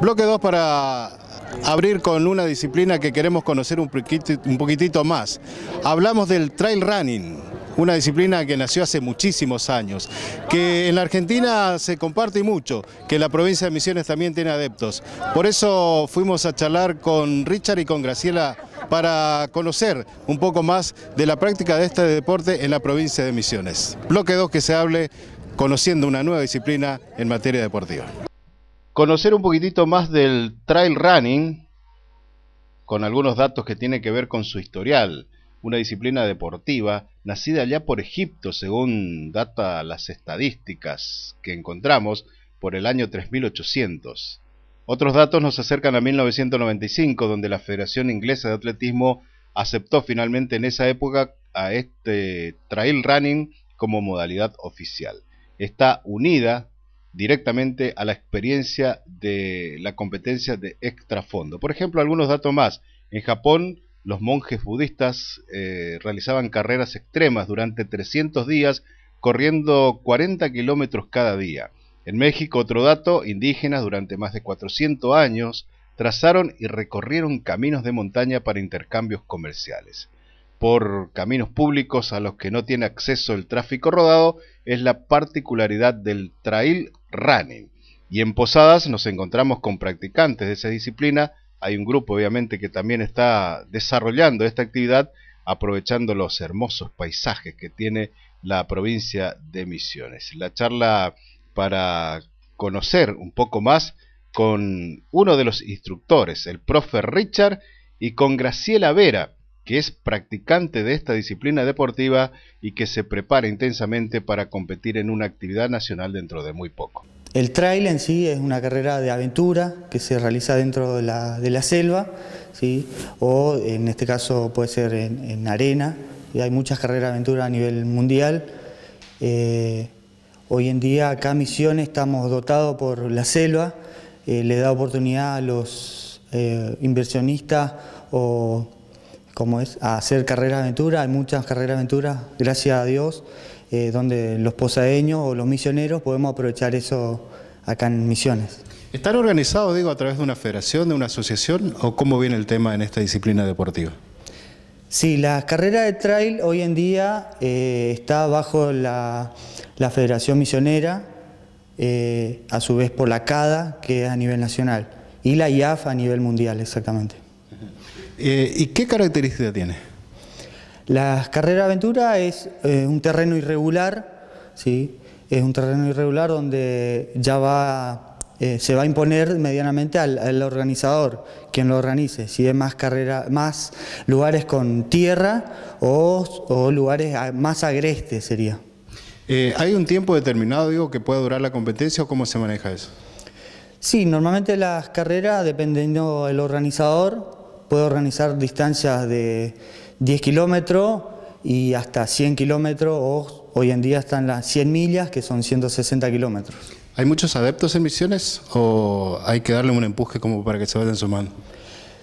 Bloque 2 para abrir con una disciplina que queremos conocer un poquitito, más. Hablamos del trail running, una disciplina que nació hace muchísimos años, que en la Argentina se comparte mucho, que la provincia de Misiones también tiene adeptos. Por eso fuimos a charlar con Richard y con Graciela para conocer un poco más de la práctica de este deporte en la provincia de Misiones. Bloque 2 que se hable conociendo una nueva disciplina en materia deportiva conocer un poquitito más del trail running, con algunos datos que tiene que ver con su historial, una disciplina deportiva nacida allá por Egipto, según data las estadísticas que encontramos, por el año 3800. Otros datos nos acercan a 1995, donde la Federación Inglesa de Atletismo aceptó finalmente en esa época a este trail running como modalidad oficial. Está unida directamente a la experiencia de la competencia de extrafondo. Por ejemplo, algunos datos más. En Japón, los monjes budistas eh, realizaban carreras extremas durante 300 días, corriendo 40 kilómetros cada día. En México, otro dato, indígenas durante más de 400 años trazaron y recorrieron caminos de montaña para intercambios comerciales. Por caminos públicos a los que no tiene acceso el tráfico rodado es la particularidad del trail running. Y en Posadas nos encontramos con practicantes de esa disciplina. Hay un grupo, obviamente, que también está desarrollando esta actividad, aprovechando los hermosos paisajes que tiene la provincia de Misiones. La charla para conocer un poco más con uno de los instructores, el profe Richard, y con Graciela Vera, que es practicante de esta disciplina deportiva y que se prepara intensamente para competir en una actividad nacional dentro de muy poco. El trail en sí es una carrera de aventura que se realiza dentro de la, selva, ¿sí? o en este caso puede ser en, arena, y hay muchas carreras de aventura a nivel mundial. Eh, hoy en día acá Misión Misiones estamos dotados por la selva, eh, le da oportunidad a los eh, inversionistas o como es hacer carrera de aventura, hay muchas carreras de aventura, gracias a Dios, eh, donde los posadeños o los misioneros podemos aprovechar eso acá en Misiones. ¿Están organizados, digo, a través de una federación, de una asociación, o cómo viene el tema en esta disciplina deportiva? Sí, la carrera de trail hoy en día eh, está bajo la, Federación Misionera, eh, a su vez por la CADA, que es a nivel nacional, y la IAF a nivel mundial, exactamente. Eh, ¿Y qué característica tiene? La carrera aventura es eh, un terreno irregular, ¿sí? es un terreno irregular donde ya va, eh, se va a imponer medianamente al, organizador, quien lo organice, si es más, carrera, más lugares con tierra o, lugares más agrestes sería. ¿Hay un tiempo determinado, digo, que pueda durar la competencia o cómo se maneja eso? Sí, normalmente las carreras, dependiendo del organizador, puedo organizar distancias de 10 kilómetros y hasta 100 kilómetros o hoy en día están las 100 millas que son 160 kilómetros. ¿Hay muchos adeptos en misiones o hay que darle un empuje como para que se vayan sumando?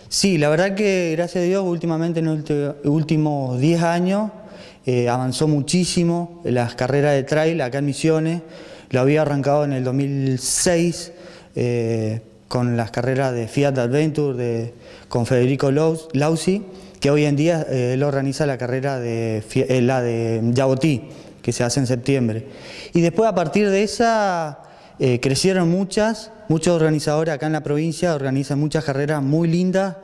Sí, la verdad que gracias a Dios últimamente en los últimos 10 años eh, avanzó muchísimo las carreras de trail acá en Misiones. Lo había arrancado en el 2006 con las carreras de Fiat Adventure, de, con Federico Lausi, que hoy en día eh, él organiza la carrera de, eh, la de Yabotí, que se hace en septiembre. Y después a partir de esa eh, crecieron muchas, muchos organizadores acá en la provincia organizan muchas carreras muy lindas,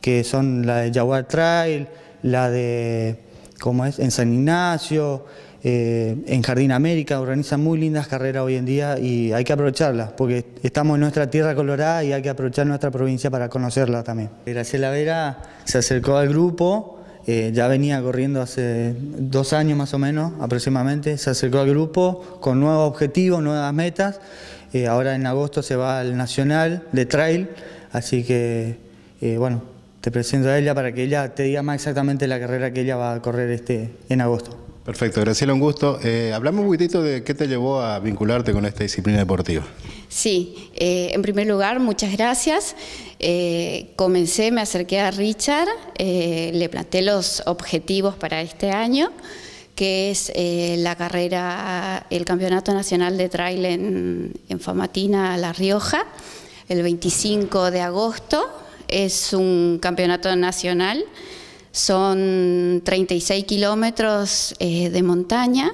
que son la de Jaguar Trail, la de, ¿cómo es?, en San Ignacio, eh, en Jardín América, organizan muy lindas carreras hoy en día y hay que aprovecharlas, porque estamos en nuestra tierra colorada y hay que aprovechar nuestra provincia para conocerla también. Graciela Vera se acercó al grupo, eh, ya venía corriendo hace dos años más o menos aproximadamente, se acercó al grupo con nuevos objetivos, nuevas metas, eh, ahora en agosto se va al Nacional de Trail, así que bueno, te presento a ella para que ella te diga más exactamente la carrera que ella va a correr este, en agosto. Perfecto, Graciela, un gusto. Eh, hablamos un poquitito de qué te llevó a vincularte con esta disciplina deportiva. Sí, eh, en primer lugar, muchas gracias. Eh, comencé, me acerqué a Richard, le planteé los objetivos para este año, que es la carrera, el Campeonato Nacional de Trail en, en Famatina, La Rioja, el 25 de agosto. Es un campeonato nacional son 36 kilómetros eh, de montaña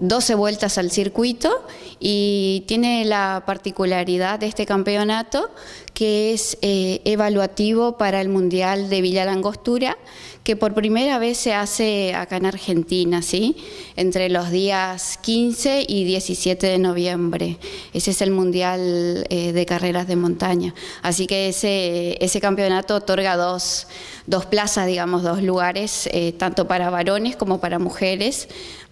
12 vueltas al circuito y tiene la particularidad de este campeonato que es eh, evaluativo para el Mundial de Villa Langostura, que por primera vez se hace acá en Argentina, ¿sí? entre los días 15 y 17 de noviembre. Ese es el Mundial eh, de Carreras de Montaña. Así que ese, ese campeonato otorga dos, plazas, digamos, dos lugares, eh, tanto para varones como para mujeres,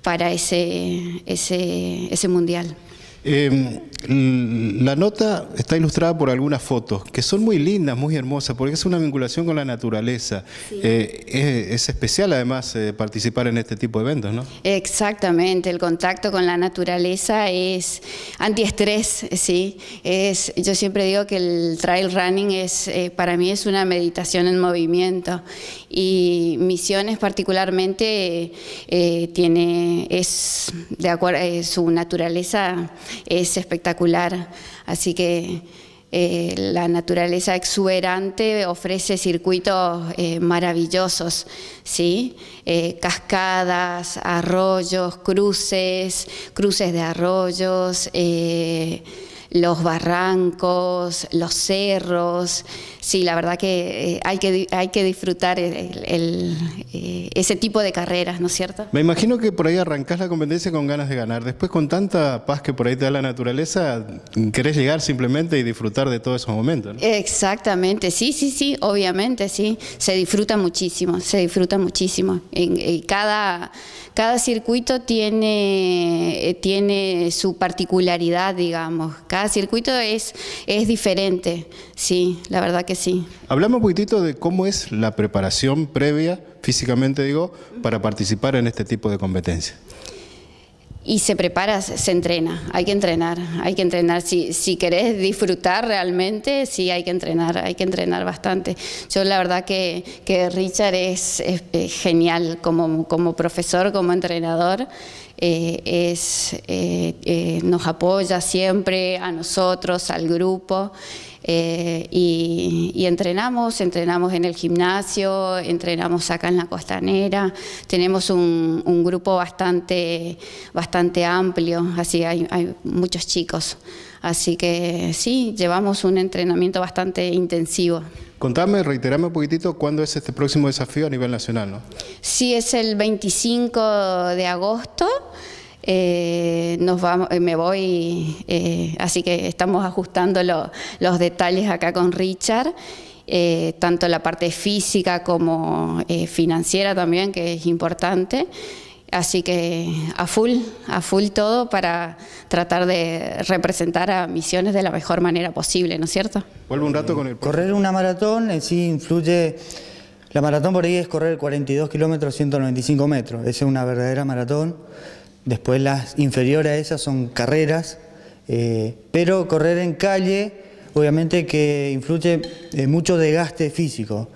para ese, ese, ese mundial. Em, la nota está ilustrada por algunas fotos que son muy lindas, muy hermosas, porque es una vinculación con la naturaleza. Eh, es, especial además eh, participar en este tipo de eventos, ¿no? Exactamente, el contacto con la naturaleza es antiestrés, sí. Es, yo siempre digo que el trail running es, eh, para mí es una meditación en movimiento y Misiones particularmente tiene, es de acuerdo, su naturaleza es espectacular. Así que eh, la naturaleza exuberante ofrece circuitos eh, maravillosos, ¿sí? Eh, cascadas, arroyos, cruces, cruces de arroyos, los barrancos, los cerros, sí, la verdad que eh, hay que, hay que disfrutar eh, ese tipo de carreras, ¿no es cierto? Me imagino que por ahí arrancás la competencia con ganas de ganar. Después, con tanta paz que por ahí te da la naturaleza, querés llegar simplemente y disfrutar de todos esos momentos. Exactamente, sí, sí, sí, obviamente, sí. Se disfruta muchísimo, se disfruta muchísimo. Eh, cada, cada circuito tiene, tiene su particularidad, digamos. Cada circuito es, es diferente, sí, la verdad que sí. Hablamos un poquitito de cómo es la preparación previa, físicamente digo, para participar en este tipo de competencia. Y se prepara, se entrena, hay que entrenar, hay que entrenar. Si, si querés disfrutar realmente, sí hay que entrenar, hay que entrenar bastante. Yo la verdad que, Richard es, es genial como, como profesor, como entrenador. Eh, es, eh, eh, nos apoya siempre a nosotros, al grupo. Y, entrenamos, entrenamos en el gimnasio, entrenamos acá en la costanera, tenemos un, grupo bastante, bastante amplio, así hay, hay muchos chicos. Así que sí, llevamos un entrenamiento bastante intensivo. Contame, reiterame un poquitito, ¿cuándo es este próximo desafío a nivel nacional? No? Sí, es el 25 de agosto. Eh, nos vamos, eh, me voy, eh, así que estamos ajustando los detalles acá con Richard. tanto la parte física como financiera también, que es importante. Así que a full, a full todo para tratar de representar a Misiones de la mejor manera posible, ¿no es cierto? Vuelvo un rato con el... Correr una maratón en sí influye... La maratón por ahí es correr 42 kilómetros, 195 metros. Esa es una verdadera maratón. Después las inferiores a esas son carreras. Eh, pero correr en calle, obviamente que influye eh, mucho desgaste físico.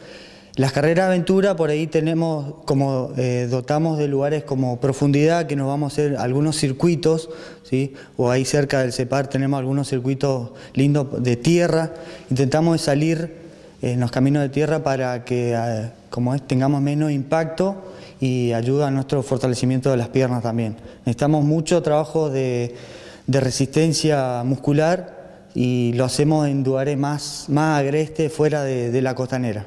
Las carreras de aventura por ahí tenemos como eh, dotamos de lugares como profundidad que nos vamos a hacer algunos circuitos, ¿sí? o ahí cerca del CEPAR tenemos algunos circuitos lindos de tierra. Intentamos salir eh, en los caminos de tierra para que eh, como tengamos menos impacto y ayuda a nuestro fortalecimiento de las piernas también. Necesitamos mucho trabajo de, resistencia muscular y lo hacemos en lugares más, agreste, fuera de, de la costanera.